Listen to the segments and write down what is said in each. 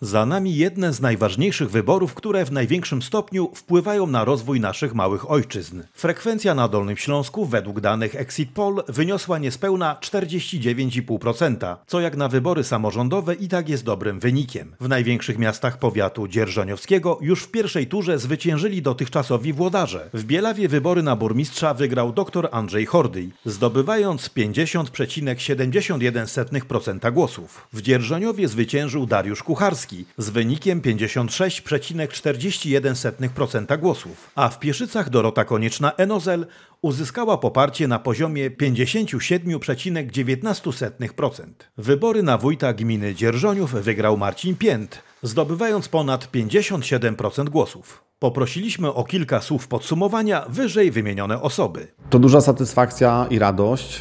Za nami jedne z najważniejszych wyborów, które w największym stopniu wpływają na rozwój naszych małych ojczyzn. Frekwencja na Dolnym Śląsku według danych Exit Poll wyniosła niespełna 49,5%, co jak na wybory samorządowe i tak jest dobrym wynikiem. W największych miastach powiatu dzierżoniowskiego już w pierwszej turze zwyciężyli dotychczasowi włodarze. W Bielawie wybory na burmistrza wygrał dr Andrzej Hordyj, zdobywając 50,71% głosów. W Dzierżoniowie zwyciężył Dariusz Kucharski, z wynikiem 56,41% głosów, a w Pieszycach Dorota Konieczna-Enozel uzyskała poparcie na poziomie 57,19%. Wybory na wójta gminy Dzierżoniów wygrał Marcin Pięt, zdobywając ponad 57% głosów. Poprosiliśmy o kilka słów podsumowania wyżej wymienione osoby. To duża satysfakcja i radość,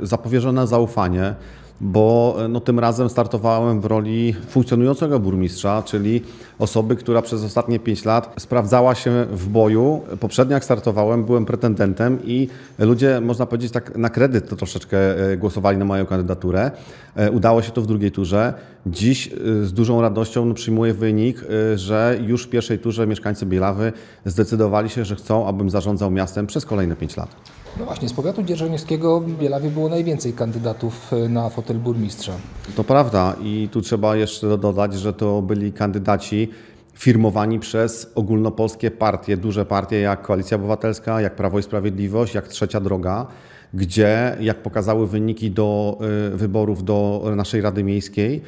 yy, zapowierzone zaufanie bo e, no, tym razem startowałem w roli funkcjonującego burmistrza, czyli osoby, która przez ostatnie 5 lat sprawdzała się w boju. Poprzednio jak startowałem, byłem pretendentem i ludzie, można powiedzieć, tak na kredyt to troszeczkę e, głosowali na moją kandydaturę. E, udało się to w drugiej turze. Dziś z dużą radością przyjmuję wynik, że już w pierwszej turze mieszkańcy Bielawy zdecydowali się, że chcą, abym zarządzał miastem przez kolejne 5 lat. No właśnie, z powiatu dzierżoniowskiego w Bielawie było najwięcej kandydatów na fotografię fotel burmistrza. To prawda i tu trzeba jeszcze dodać, że to byli kandydaci firmowani przez ogólnopolskie partie, duże partie jak Koalicja Obywatelska, jak Prawo i Sprawiedliwość, jak Trzecia Droga, gdzie, jak pokazały wyniki do y, wyborów do naszej Rady Miejskiej,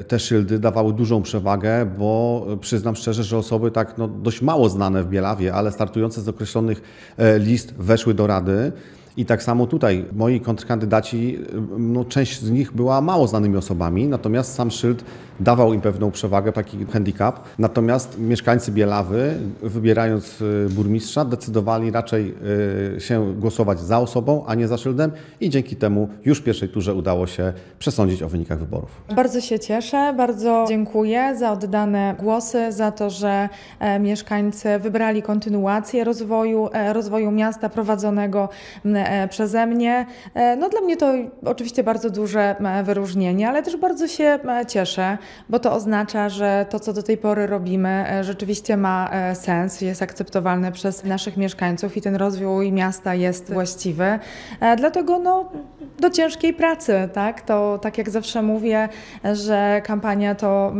y, te szyldy dawały dużą przewagę, bo przyznam szczerze, że osoby tak no, dość mało znane w Bielawie, ale startujące z określonych y, list weszły do Rady. I tak samo tutaj moi kontrkandydaci, no, część z nich była mało znanymi osobami, natomiast sam szyld dawał im pewną przewagę, taki handicap. Natomiast mieszkańcy Bielawy, wybierając y, burmistrza, decydowali raczej y, się głosować za osobą, a nie za szyldem i dzięki temu już w pierwszej turze udało się przesądzić o wynikach wyborów. Bardzo się cieszę, bardzo dziękuję za oddane głosy, za to, że e, mieszkańcy wybrali kontynuację rozwoju, e, rozwoju miasta prowadzonego E, przeze mnie. E, no dla mnie to oczywiście bardzo duże e, wyróżnienie, ale też bardzo się cieszę, bo to oznacza, że to, co do tej pory robimy, rzeczywiście ma sens, jest akceptowalne przez naszych mieszkańców i ten rozwój miasta jest tak. właściwy. Dlatego no, do ciężkiej pracy, tak? To tak jak zawsze mówię, że kampania to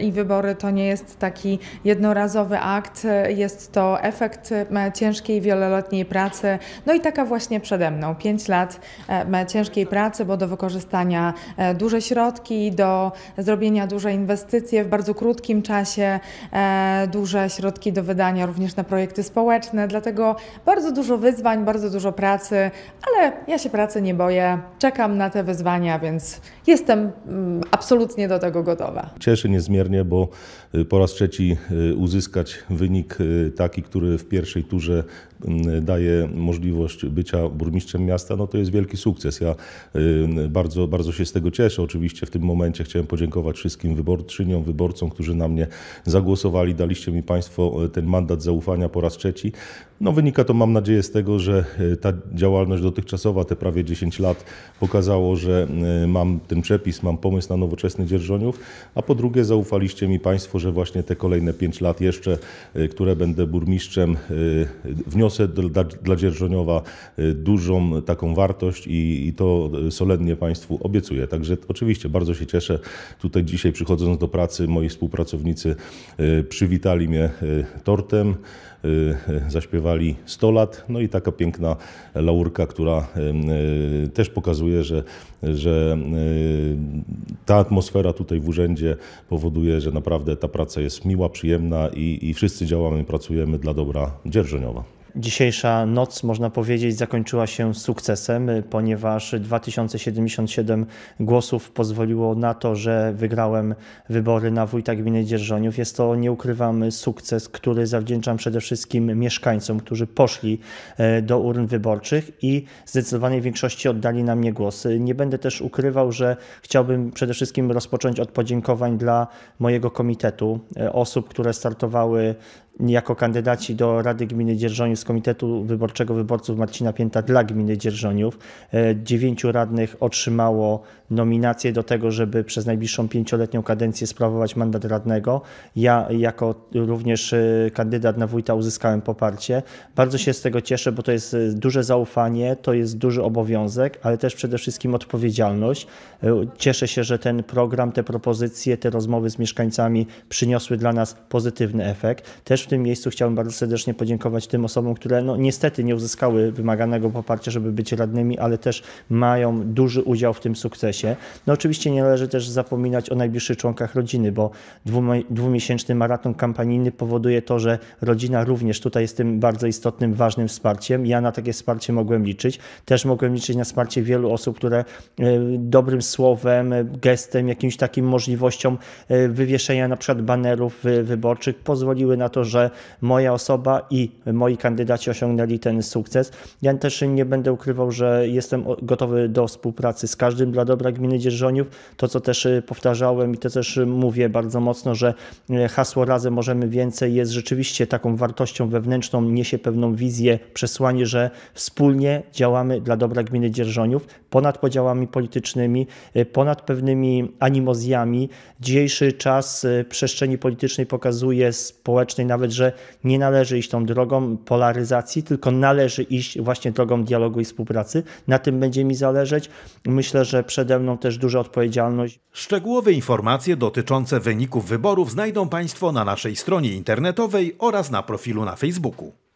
i wybory to nie jest taki jednorazowy akt, jest to efekt ciężkiej, wieloletniej pracy. No i taka właśnie przede mną. Pięć lat e, e, ciężkiej pracy, bo do wykorzystania e, duże środki, do zrobienia duże inwestycje w bardzo krótkim czasie, duże środki do wydania również na projekty społeczne, dlatego bardzo dużo wyzwań, bardzo dużo pracy, ale ja się pracy nie boję, czekam na te wyzwania, więc jestem mm, absolutnie do tego gotowa. Cieszę niezmiernie, bo y, po raz trzeci y, uzyskać wynik y, taki, który w pierwszej turze mm, daje możliwość bycia burmistrzem miasta, no to jest wielki sukces. Ja y, bardzo, bardzo się z tego cieszę. Oczywiście w tym momencie chciałem podziękować wszystkim wyborczyniom, wyborcom, którzy na mnie zagłosowali. Daliście mi Państwo e, ten mandat zaufania po raz trzeci. No wynika to, mam nadzieję, z tego, że e, ta działalność dotychczasowa, te prawie 10 lat, pokazało, że e, mam ten przepis, mam pomysł na nowoczesny Dzierżoniów, a po drugie zaufaliście mi Państwo, że właśnie te kolejne 5 lat jeszcze, które będę burmistrzem, wniosę dla, dla Dzierżoniowa dużą taką wartość i, i to e, solennie Państwu obiecuję. Także oczywiście bardzo się cieszę. Tutaj dzisiaj przychodząc do pracy moi współpracownicy e, przywitali mnie e, tortem, zaśpiewali 100 lat, no i taka piękna laurka, która też pokazuje, że, że ta atmosfera tutaj w urzędzie powoduje, że naprawdę ta praca jest miła, przyjemna i, i wszyscy działamy, pracujemy dla dobra dzierżoniowa. Dzisiejsza noc, można powiedzieć, zakończyła się sukcesem, y, ponieważ 2077 głosów pozwoliło na to, że wygrałem wybory na wójta gminy Dzierżoniów. Jest to, nie ukrywam, sukces, który zawdzięczam przede wszystkim mieszkańcom, którzy poszli e, do urn wyborczych i zdecydowanej większości oddali na mnie głosy. Nie będę też ukrywał, że chciałbym przede wszystkim rozpocząć od podziękowań dla mojego komitetu, e, osób, które startowały jako kandydaci do Rady Gminy Dzierżoniów z Komitetu Wyborczego Wyborców Marcina Pięta dla Gminy Dzierżoniów. E, dziewięciu radnych otrzymało nominację do tego, żeby przez najbliższą pięcioletnią kadencję sprawować mandat radnego. Ja jako również e, kandydat na wójta uzyskałem poparcie. Bardzo się z tego cieszę, bo to jest e, duże zaufanie, to jest duży obowiązek, ale też przede wszystkim odpowiedzialność. Cieszę się, że ten program, te propozycje, te rozmowy z mieszkańcami przyniosły dla nas pozytywny efekt. Też tym miejscu chciałbym bardzo serdecznie podziękować tym osobom, które no, niestety nie uzyskały wymaganego poparcia, żeby być radnymi, ale też mają duży udział w tym sukcesie. No oczywiście nie należy też zapominać o najbliższych członkach rodziny, bo dwumiesięczny maraton kampanijny powoduje to, że rodzina również tutaj jest tym bardzo istotnym, ważnym wsparciem. Ja na takie wsparcie mogłem liczyć. Też mogłem liczyć na wsparcie wielu osób, które e, dobrym słowem, gestem, jakimś takim możliwością e, wywieszenia na przykład banerów wyborczych pozwoliły na to, że że moja osoba i moi kandydaci osiągnęli ten sukces. Ja też nie będę ukrywał, że jestem gotowy do współpracy z każdym dla dobra gminy Dzierżoniów. To, co też y, powtarzałem i to też y, mówię bardzo mocno, że y, hasło Razem Możemy Więcej jest rzeczywiście taką wartością wewnętrzną, niesie pewną wizję, przesłanie, że wspólnie działamy dla dobra gminy Dzierżoniów, ponad podziałami politycznymi, ponad pewnymi animozjami. Dzisiejszy czas przestrzeni politycznej pokazuje społecznej nawet nawet, że nie należy iść tą drogą polaryzacji, tylko należy iść właśnie drogą dialogu i współpracy. Na tym będzie mi zależeć. Myślę, że przede mną też duża odpowiedzialność. Szczegółowe informacje dotyczące wyników wyborów znajdą Państwo na naszej stronie internetowej oraz na profilu na Facebooku.